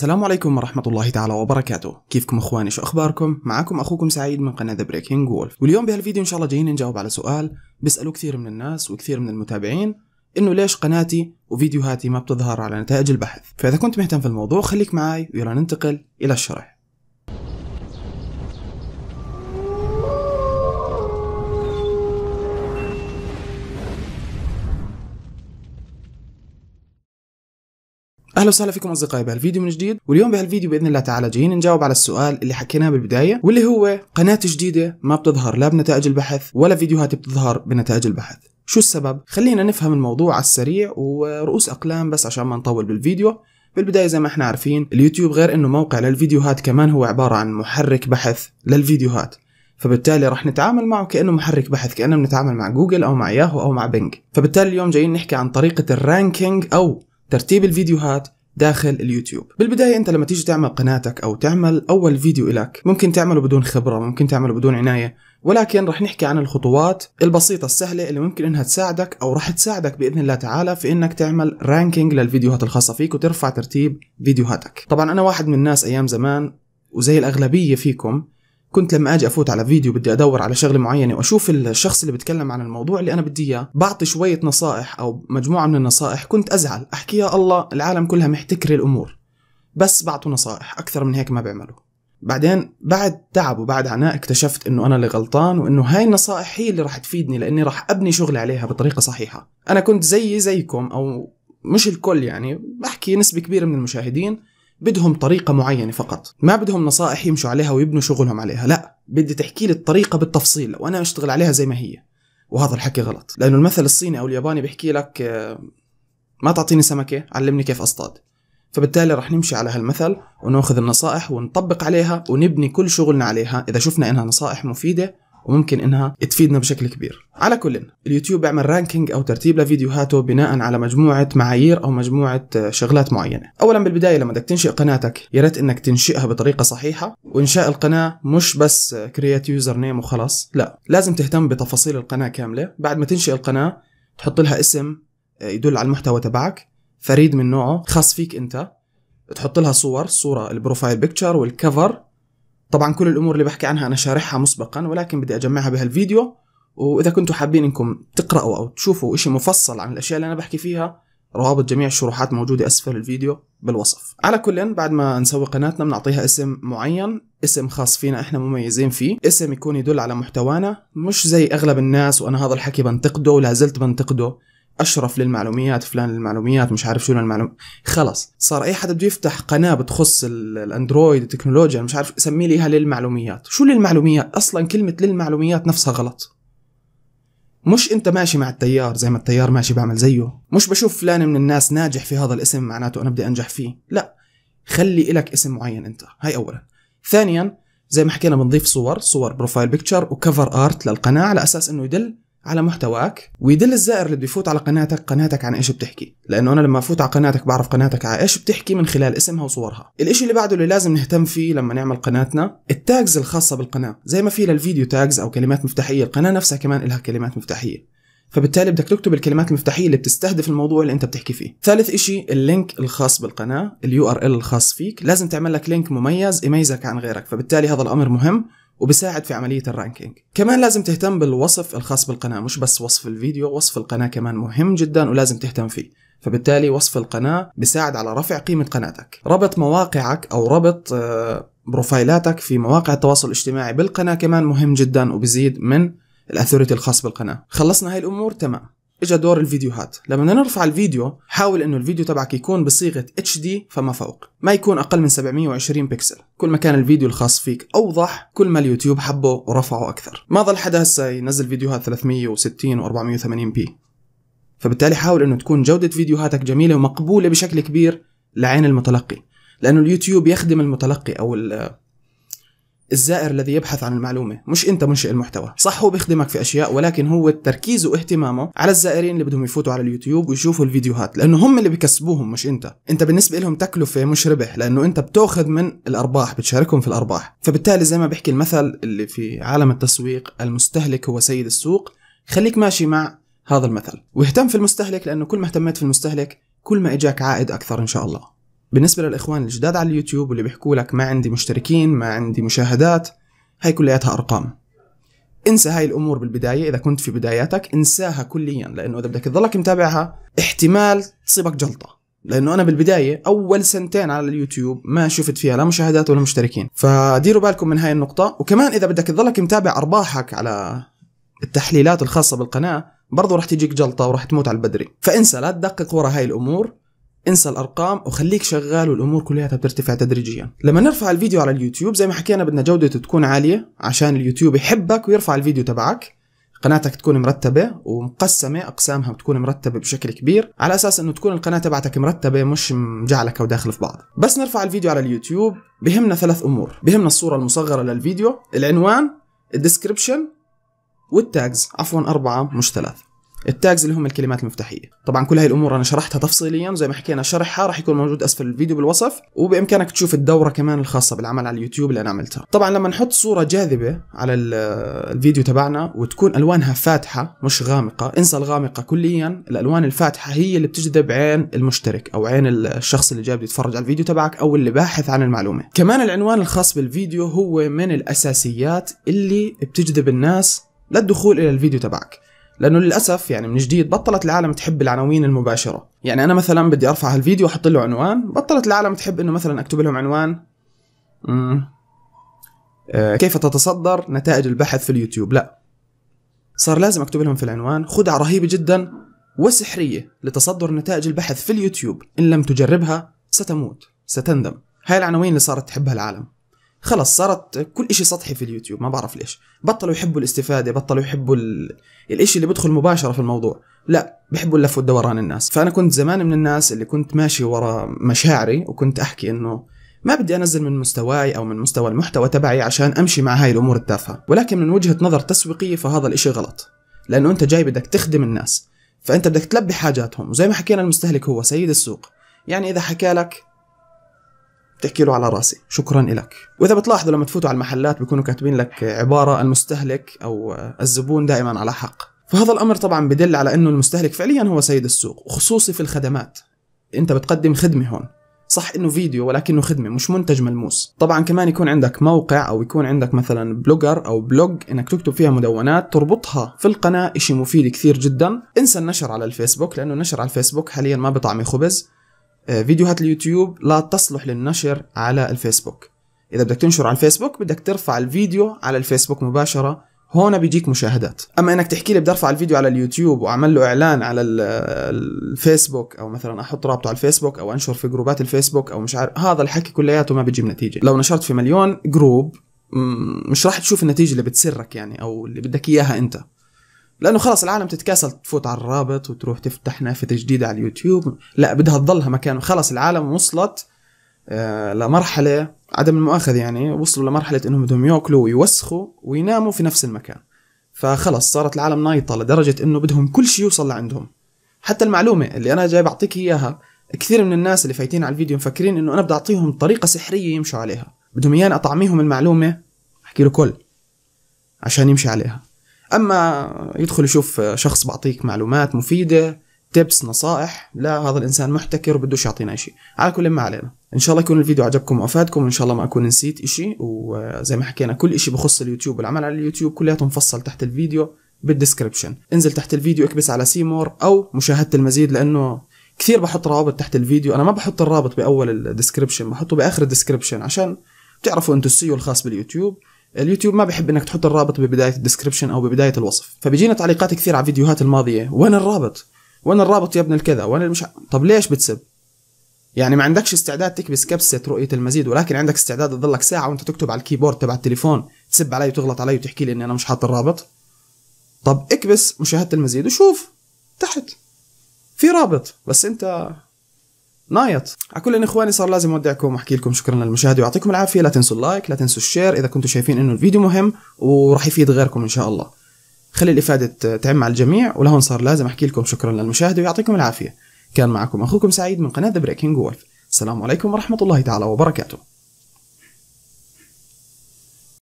السلام عليكم ورحمة الله تعالى وبركاته، كيفكم اخواني شو اخباركم؟ معاكم اخوكم سعيد من قناة ذا بريكنج وولف، واليوم بهالفيديو ان شاء الله جايين نجاوب على سؤال بيسألوه كثير من الناس وكثير من المتابعين انه ليش قناتي وفيديوهاتي ما بتظهر على نتائج البحث، فإذا كنت مهتم في الموضوع خليك معاي ويلا ننتقل إلى الشرح. اهلا وسهلا فيكم اصدقائي بهالفيديو من جديد واليوم بهالفيديو باذن الله تعالى جايين نجاوب على السؤال اللي حكيناه بالبدايه واللي هو قناه جديده ما بتظهر لا بنتائج البحث ولا فيديوهات بتظهر بنتائج البحث شو السبب خلينا نفهم الموضوع على السريع ورؤوس اقلام بس عشان ما نطول بالفيديو بالبداية زي ما احنا عارفين اليوتيوب غير انه موقع للفيديوهات كمان هو عبارة عن محرك بحث للفيديوهات فبالتالي رح نتعامل معه كانه محرك بحث كانه بنتعامل مع جوجل او مع ياهو او مع بنج فبالتالي اليوم جايين نحكي عن طريقه الرانكينج او ترتيب الفيديوهات داخل اليوتيوب بالبداية أنت لما تيجي تعمل قناتك أو تعمل أول فيديو لك ممكن تعمله بدون خبرة ممكن تعمله بدون عناية ولكن رح نحكي عن الخطوات البسيطة السهلة اللي ممكن انها تساعدك او رح تساعدك باذن الله تعالى في انك تعمل رانكينج للفيديوهات الخاصة فيك وترفع ترتيب فيديوهاتك. طبعا انا واحد من الناس ايام زمان وزي الاغلبية فيكم كنت لما اجي افوت على فيديو بدي ادور على شغله معينه واشوف الشخص اللي بتكلم عن الموضوع اللي انا بدي اياه بعطي شويه نصائح او مجموعه من النصائح كنت ازعل احكي يا الله العالم كلها محتكره الامور بس بعطوا نصائح اكثر من هيك ما بيعملوا بعدين بعد تعب وبعد عناء اكتشفت انه انا اللي غلطان وانه هاي النصائح هي اللي رح تفيدني لاني رح ابني شغلي عليها بطريقه صحيحه انا كنت زيي زيكم او مش الكل يعني بحكي نسبة كبيرة من المشاهدين بدهم طريقة معينة فقط ما بدهم نصائح يمشوا عليها ويبنوا شغلهم عليها لا بدي تحكي لي الطريقة بالتفصيل وأنا أشتغل عليها زي ما هي وهذا الحكي غلط لأنه المثل الصيني أو الياباني بيحكي لك آه، ما تعطيني سمكة علمني كيف أصطاد فبالتالي رح نمشي على هالمثل وناخذ النصائح ونطبق عليها ونبني كل شغلنا عليها إذا شفنا إنها نصائح مفيدة وممكن انها تفيدنا بشكل كبير على كل اليوتيوب بيعمل رانكينج او ترتيب لفيديوهاته بناء على مجموعه معايير او مجموعه آه، شغلات معينه اولا بالبدايه لما بدك تنشئ قناتك يا ريت انك تنشئها بطريقه صحيحه وانشاء القناه مش بس كرييت يوزر نيم وخلاص لا لازم تهتم بتفاصيل القناه كامله بعد ما تنشئ القناه تحط لها اسم آه، يدل على المحتوى تبعك فريد من نوعه خاص فيك انت تحط لها صور صورة البروفايل بيكتشر والكفر طبعا كل الامور اللي بحكي عنها انا شارحها مسبقا ولكن بدي اجمعها بهالفيديو واذا كنتوا حابين انكم تقراوا او تشوفوا شيء مفصل عن الاشياء اللي انا بحكي فيها روابط جميع الشروحات موجوده اسفل الفيديو بالوصف على كل بعد ما نسوي قناتنا بنعطيها اسم معين اسم خاص فينا احنا مميزين فيه اسم يكون يدل على محتوانا مش زي اغلب الناس وانا هذا الحكي بنتقده ولا زلت بنتقده اشرف للمعلوميات فلان للمعلوميات مش عارف شو للمعلومات خلص صار اي حدا بده يفتح قناه بتخص الاندرويد التكنولوجيا مش عارف سمي لي اياها للمعلوميات شو للمعلوميات اصلا كلمه للمعلوميات نفسها غلط مش انت ماشي مع التيار زي ما التيار ماشي بعمل زيه مش بشوف فلان من الناس ناجح في هذا الاسم معناته انا بدي انجح فيه لا خلي إلك اسم معين انت هاي اولا ثانيا زي ما حكينا بنضيف صور صور بروفايل بيكتشر وكفر ارت للقناه على اساس انه يدل على محتواك ويدل الزائر اللي بده يفوت على قناتك قناتك عن ايش بتحكي لانه انا لما افوت على قناتك بعرف قناتك على ايش بتحكي من خلال اسمها وصورها الاشي اللي بعده اللي لازم نهتم فيه لما نعمل قناتنا التاجز الخاصه بالقناه زي ما في للفيديو تاجز او كلمات مفتاحيه القناه نفسها كمان لها كلمات مفتاحيه فبالتالي بدك تكتب الكلمات المفتاحية اللي بتستهدف الموضوع اللي انت بتحكي فيه ثالث اشي اللينك الخاص بالقناة اليو ار ال الخاص فيك لازم تعمل لك لينك مميز يميزك عن غيرك فبالتالي هذا الامر مهم وبساعد في عملية الرانكينج كمان لازم تهتم بالوصف الخاص بالقناة مش بس وصف الفيديو وصف القناة كمان مهم جدا ولازم تهتم فيه فبالتالي وصف القناة بيساعد على رفع قيمة قناتك ربط مواقعك أو ربط آه، بروفايلاتك في مواقع التواصل الاجتماعي بالقناة كمان مهم جدا وبزيد من الأثورة الخاص بالقناة خلصنا هاي الأمور تمام اجى دور الفيديوهات لما بدنا نرفع الفيديو حاول انه الفيديو تبعك يكون بصيغه اتش دي فما فوق ما يكون اقل من 720 بكسل كل ما كان الفيديو الخاص فيك اوضح كل ما اليوتيوب حبه ورفعه اكثر ما ظل حدا هسه ينزل فيديوهات 360 و480 بي فبالتالي حاول انه تكون جوده فيديوهاتك جميله ومقبوله بشكل كبير لعين المتلقي لانه اليوتيوب يخدم المتلقي او الزائر الذي يبحث عن المعلومه مش انت منشئ المحتوى صح هو بيخدمك في اشياء ولكن هو تركيزه واهتمامه على الزائرين اللي بدهم يفوتوا على اليوتيوب ويشوفوا الفيديوهات لانه هم اللي بكسبوهم مش انت انت بالنسبه لهم تكلفه مش ربح لانه انت بتاخذ من الارباح بتشاركهم في الارباح فبالتالي زي ما بحكي المثل اللي في عالم التسويق المستهلك هو سيد السوق خليك ماشي مع هذا المثل واهتم في المستهلك لانه كل ما اهتميت في المستهلك كل ما اجاك عائد اكثر ان شاء الله بالنسبة للإخوان الجداد على اليوتيوب واللي بيحكوا لك ما عندي مشتركين ما عندي مشاهدات هاي كلياتها أرقام انسى هاي الأمور بالبداية إذا كنت في بداياتك انساها كليا لأنه إذا بدك تضلك متابعها احتمال تصيبك جلطة لأنه أنا بالبداية أول سنتين على اليوتيوب ما شفت فيها لا مشاهدات ولا مشتركين فديروا بالكم من هاي النقطة وكمان إذا بدك تضلك متابع أرباحك على التحليلات الخاصة بالقناة برضو رح تجيك جلطة ورح تموت على البدري فانسى لا تدقق ورا هاي الأمور انسى الارقام وخليك شغال والامور كلها بترتفع تدريجيا لما نرفع الفيديو على اليوتيوب زي ما حكينا بدنا جودته تكون عاليه عشان اليوتيوب يحبك ويرفع الفيديو تبعك قناتك تكون مرتبة ومقسمة أقسامها بتكون مرتبة بشكل كبير على أساس أنه تكون القناة تبعتك مرتبة مش مجعلك داخل في بعض بس نرفع الفيديو على اليوتيوب بهمنا ثلاث أمور بهمنا الصورة المصغرة للفيديو العنوان الديسكريبشن والتاجز عفوا أربعة مش ثلاثة التاجز اللي هم الكلمات المفتاحيه طبعا كل هاي الامور انا شرحتها تفصيليا وزي ما حكينا شرحها راح يكون موجود اسفل الفيديو بالوصف وبامكانك تشوف الدوره كمان الخاصه بالعمل على اليوتيوب اللي انا عملتها طبعا لما نحط صوره جاذبه على الفيديو تبعنا وتكون الوانها فاتحه مش غامقه انسى الغامقه كليا الالوان الفاتحه هي اللي بتجذب عين المشترك او عين الشخص اللي جاي بده يتفرج على الفيديو تبعك او اللي باحث عن المعلومه كمان العنوان الخاص بالفيديو هو من الاساسيات اللي بتجذب الناس للدخول الى الفيديو تبعك لانه للاسف يعني من جديد بطلت العالم تحب العناوين المباشره يعني انا مثلا بدي ارفع هالفيديو احط له عنوان بطلت العالم تحب انه مثلا اكتب لهم عنوان آه كيف تتصدر نتائج البحث في اليوتيوب لا صار لازم اكتب لهم في العنوان خدعه رهيبه جدا وسحريه لتصدر نتائج البحث في اليوتيوب ان لم تجربها ستموت ستندم هاي العناوين اللي صارت تحبها العالم خلص صارت كل إشي سطحي في اليوتيوب ما بعرف ليش بطلوا يحبوا الاستفادة بطلوا يحبوا ال... الإشي اللي بدخل مباشرة في الموضوع لا بحبوا اللف والدوران الناس فأنا كنت زمان من الناس اللي كنت ماشي ورا مشاعري وكنت أحكي إنه ما بدي انزل من مستواي او من مستوى المحتوى تبعي عشان امشي مع هاي الامور التافهه ولكن من وجهه نظر تسويقيه فهذا الاشي غلط لانه انت جاي بدك تخدم الناس فانت بدك تلبي حاجاتهم وزي ما حكينا المستهلك هو سيد السوق يعني اذا حكى لك بتحكي له على راسي شكرا لك واذا بتلاحظوا لما تفوتوا على المحلات بيكونوا كاتبين لك عباره المستهلك او الزبون دائما على حق فهذا الامر طبعا بدل على انه المستهلك فعليا هو سيد السوق وخصوصي في الخدمات انت بتقدم خدمه هون صح انه فيديو ولكنه خدمه مش منتج ملموس طبعا كمان يكون عندك موقع او يكون عندك مثلا بلوجر او بلوج انك تكتب فيها مدونات تربطها في القناه شيء مفيد كثير جدا انسى النشر على الفيسبوك لانه النشر على الفيسبوك حاليا ما بطعمي خبز آه، فيديوهات اليوتيوب لا تصلح للنشر على الفيسبوك إذا بدك تنشر على الفيسبوك بدك ترفع الفيديو على الفيسبوك مباشرة هون بيجيك مشاهدات أما إنك تحكي لي بدي أرفع الفيديو على اليوتيوب وأعمل له إعلان على الفيسبوك أو مثلا أحط رابطه على الفيسبوك أو أنشر في جروبات الفيسبوك أو مش عارف هذا الحكي كلياته ما بيجيب نتيجة لو نشرت في مليون جروب مش راح تشوف النتيجة اللي بتسرك يعني أو اللي بدك إياها أنت لانه خلاص العالم تتكاسل تفوت على الرابط وتروح تفتح نافذه جديده على اليوتيوب لا بدها تضلها مكان خلاص العالم وصلت آه، لمرحله عدم المؤاخذه يعني وصلوا لمرحله انهم بدهم ياكلوا ويوسخوا ويناموا في نفس المكان فخلص صارت العالم نايطه لدرجه انه بدهم كل شيء يوصل لعندهم حتى المعلومه اللي انا جاي بعطيك اياها كثير من الناس اللي فايتين على الفيديو مفكرين انه انا بدي اعطيهم طريقه سحريه يمشوا عليها بدهم اياني اطعميهم المعلومه احكي له كل عشان يمشي عليها اما يدخل يشوف شخص بعطيك معلومات مفيده تبس نصائح لا هذا الانسان محتكر وبدوش يعطينا شيء على كل ما علينا ان شاء الله يكون الفيديو عجبكم وافادكم وان شاء الله ما اكون نسيت شيء وزي ما حكينا كل شيء بخص اليوتيوب والعمل على اليوتيوب كلياته مفصل تحت الفيديو بالدسكربشن انزل تحت الفيديو اكبس على سيمور او مشاهده المزيد لانه كثير بحط روابط تحت الفيديو انا ما بحط الرابط باول الديسكربشن بحطه باخر الديسكربشن عشان بتعرفوا انتم السيو الخاص باليوتيوب اليوتيوب ما بحب انك تحط الرابط ببدايه الديسكربشن او ببدايه الوصف فبيجينا تعليقات كثير على فيديوهات الماضيه وين الرابط وين الرابط يا ابن الكذا وين المش طب ليش بتسب يعني ما عندكش استعداد تكبس كبسه رؤيه المزيد ولكن عندك استعداد تضلك ساعه وانت تكتب على الكيبورد تبع التليفون تسب علي وتغلط علي وتحكي لي اني انا مش حاط الرابط طب اكبس مشاهده المزيد وشوف تحت في رابط بس انت نايط على كل اخواني صار لازم اودعكم واحكي لكم شكرا للمشاهده ويعطيكم العافيه لا تنسوا اللايك لا تنسوا الشير اذا كنتم شايفين انه الفيديو مهم وراح يفيد غيركم ان شاء الله خلي الافاده تعم على الجميع ولهون صار لازم احكي لكم شكرا للمشاهده ويعطيكم العافيه كان معكم اخوكم سعيد من قناه ذا بريكنج وولف السلام عليكم ورحمه الله تعالى وبركاته